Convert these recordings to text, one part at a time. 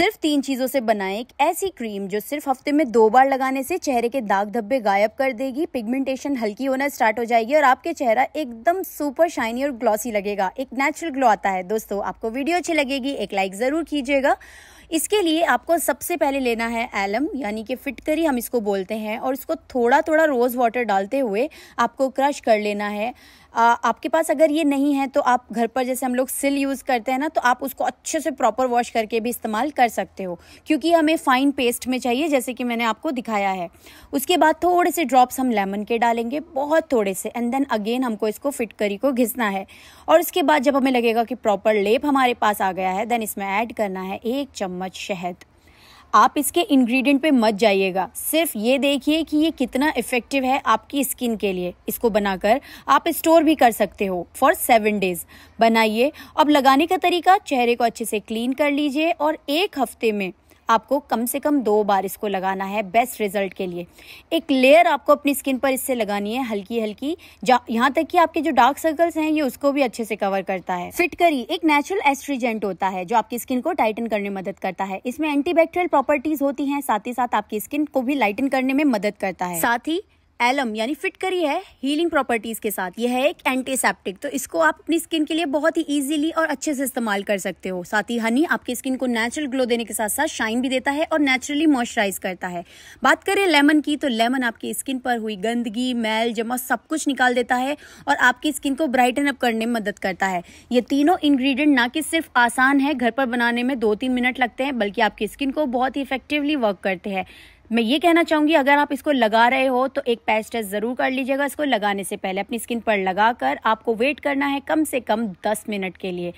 सिर्फ तीन चीज़ों से बनाएं एक ऐसी क्रीम जो सिर्फ हफ्ते में दो बार लगाने से चेहरे के दाग धब्बे गायब कर देगी पिगमेंटेशन हल्की होना स्टार्ट हो जाएगी और आपके चेहरा एकदम सुपर शाइनी और ग्लॉसी लगेगा एक नेचुरल ग्लो आता है दोस्तों आपको वीडियो अच्छी लगेगी एक लाइक ज़रूर कीजिएगा इसके लिए आपको सबसे पहले लेना है एलम यानी कि फिटकरी हम इसको बोलते हैं और इसको थोड़ा थोड़ा रोज़ वाटर डालते हुए आपको क्रश कर लेना है आ, आपके पास अगर ये नहीं है तो आप घर पर जैसे हम लोग सिल यूज़ करते हैं ना तो आप उसको अच्छे से प्रॉपर वॉश करके भी इस्तेमाल कर सकते हो क्योंकि हमें फ़ाइन पेस्ट में चाहिए जैसे कि मैंने आपको दिखाया है उसके बाद थोड़े से ड्रॉप्स हम लेमन के डालेंगे बहुत थोड़े से एंड देन अगेन हमको इसको फिटकरी को घिसना है और इसके बाद जब हमें लगेगा कि प्रॉपर लेप हमारे पास आ गया है देन इसमें ऐड करना है एक चम्मच चम्मच शहद आप इसके इंग्रेडिएंट पे मत जाइएगा सिर्फ ये देखिए कि ये कितना इफ़ेक्टिव है आपकी स्किन के लिए इसको बनाकर आप स्टोर भी कर सकते हो फॉर सेवन डेज बनाइए अब लगाने का तरीका चेहरे को अच्छे से क्लीन कर लीजिए और एक हफ्ते में आपको कम से कम दो बार इसको लगाना है बेस्ट रिजल्ट के लिए एक लेयर आपको अपनी स्किन पर इससे लगानी है हल्की हल्की यहाँ तक कि आपके जो डार्क सर्कल्स हैं ये उसको भी अच्छे से कवर करता है फिट करी एक नेचुरल एस्ट्रीजेंट होता है जो आपकी स्किन को टाइटन करने में मदद करता है इसमें एंटीबैक्टेरियल प्रॉपर्टीज होती है साथ ही साथ आपकी स्किन को भी लाइटन करने में मदद करता है साथ ही एलम यानी फिट करी है हीलिंग प्रॉपर्टीज़ के साथ यह है एक एंटीसेप्टिक तो इसको आप अपनी स्किन के लिए बहुत ही ईजिली और अच्छे से इस्तेमाल कर सकते हो साथ ही हनी आपकी स्किन को नेचुरल ग्लो देने के साथ साथ शाइन भी देता है और नेचुरली मॉइस्चराइज करता है बात करें लेमन की तो लेमन आपकी स्किन पर हुई गंदगी मैल जमा सब कुछ निकाल देता है और आपकी स्किन को ब्राइटन अप करने में मदद करता है ये तीनों इन्ग्रीडियंट ना कि सिर्फ आसान है घर पर बनाने में दो तीन मिनट लगते हैं बल्कि आपकी स्किन को बहुत ही इफेक्टिवली वर्क करते हैं मैं ये कहना चाहूँगी अगर आप इसको लगा रहे हो तो एक पैच टेस्ट ज़रूर कर लीजिएगा इसको लगाने से पहले अपनी स्किन पर लगा कर आपको वेट करना है कम से कम 10 मिनट के लिए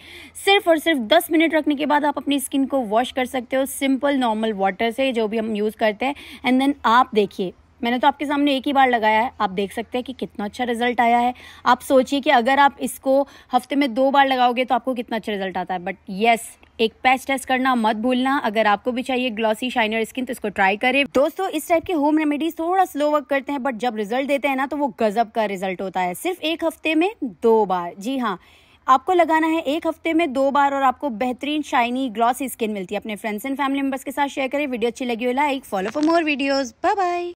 सिर्फ और सिर्फ 10 मिनट रखने के बाद आप अपनी स्किन को वॉश कर सकते हो सिंपल नॉर्मल वाटर से जो भी हम यूज़ करते हैं एंड देन आप देखिए मैंने तो आपके सामने एक ही बार लगाया है आप देख सकते हैं कि कितना अच्छा रिजल्ट आया है आप सोचिए कि अगर आप इसको हफ्ते में दो बार लगाओगे तो आपको कितना अच्छा रिजल्ट आता है बट येस एक पैच टेस्ट करना मत भूलना अगर आपको भी चाहिए ग्लॉसी शाइनर स्किन तो इसको ट्राई करें दोस्तों इस टाइप के होम रेमेडीज थोड़ा स्लो वर्क करते हैं बट जब रिजल्ट देते हैं ना तो वो गजब का रिजल्ट होता है सिर्फ एक हफ्ते में दो बार जी हाँ आपको लगाना है एक हफ्ते में दो बार और आपको बेहतरीन शाइनी ग्लॉसी स्किन मिलती है अपने फ्रेंड्स एंड फैमिली मेंबर्स के साथ शेयर करें वीडियो अच्छी लगी हो like follow for more videos bye bye